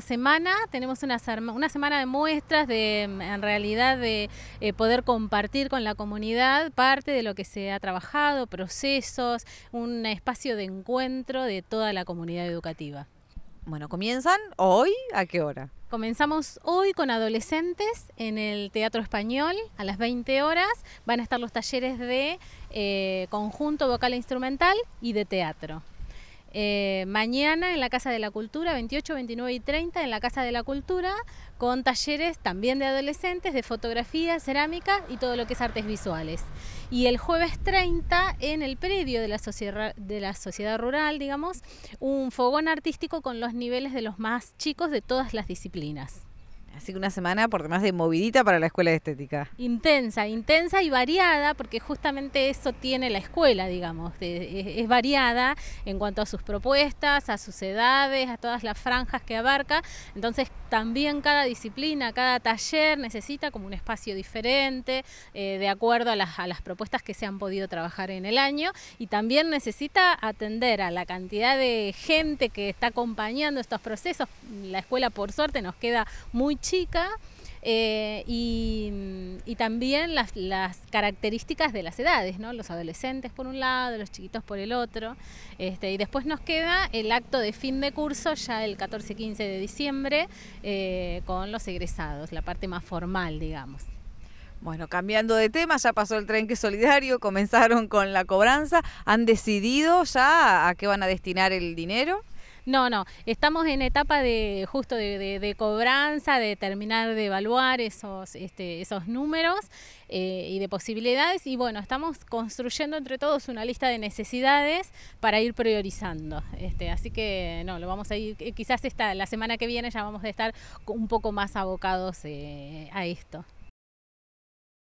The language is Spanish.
semana tenemos una, semana de muestras, de, mm, en realidad de eh, poder compartir con la comunidad parte de lo que se ha trabajado, procesos, un espacio de encuentro de toda la comunidad educativa. Bueno, ¿comienzan hoy? ¿A qué hora? Comenzamos hoy con adolescentes en el Teatro Español a las 20 horas. Van a estar los talleres de eh, conjunto vocal e instrumental y de teatro. Eh, mañana en la Casa de la Cultura, 28, 29 y 30, en la Casa de la Cultura, con talleres también de adolescentes de fotografía, cerámica y todo lo que es artes visuales. Y el jueves 30, en el predio de de la sociedad rural, digamos, un fogón artístico con los niveles de los más chicos de todas las disciplinas. Así que una semana por demás de movidita para la escuela de estética. Intensa, intensa y variada, porque justamente eso tiene la escuela, digamos. es, variada en cuanto a sus propuestas, a sus edades, a todas las franjas que abarca. Entonces también cada disciplina, cada taller necesita como un espacio diferente, eh, de acuerdo a a las propuestas que se han podido trabajar en el año. Y también necesita atender a la cantidad de gente que está acompañando estos procesos. La escuela, por suerte, nos queda muy chica. Eh, mm, y, también las, características de las edades, ¿no? los adolescentes por un lado, los chiquitos por el otro. Este, y después nos queda el acto de fin de curso, ya el 14-15 de diciembre, eh, con los egresados, la parte más formal, digamos. Bueno, cambiando de tema, ya pasó el tren que solidario, comenzaron con la cobranza, ¿han decidido ya a qué van a destinar el dinero? No, no, estamos en etapa de justo de, de, cobranza, de terminar de evaluar esos, este, esos números eh, y de posibilidades y bueno, estamos construyendo entre todos una lista de necesidades para ir priorizando. Este, así que no, lo vamos a ir, eh, quizás esta, la semana que viene ya vamos a estar un poco más abocados eh, a esto.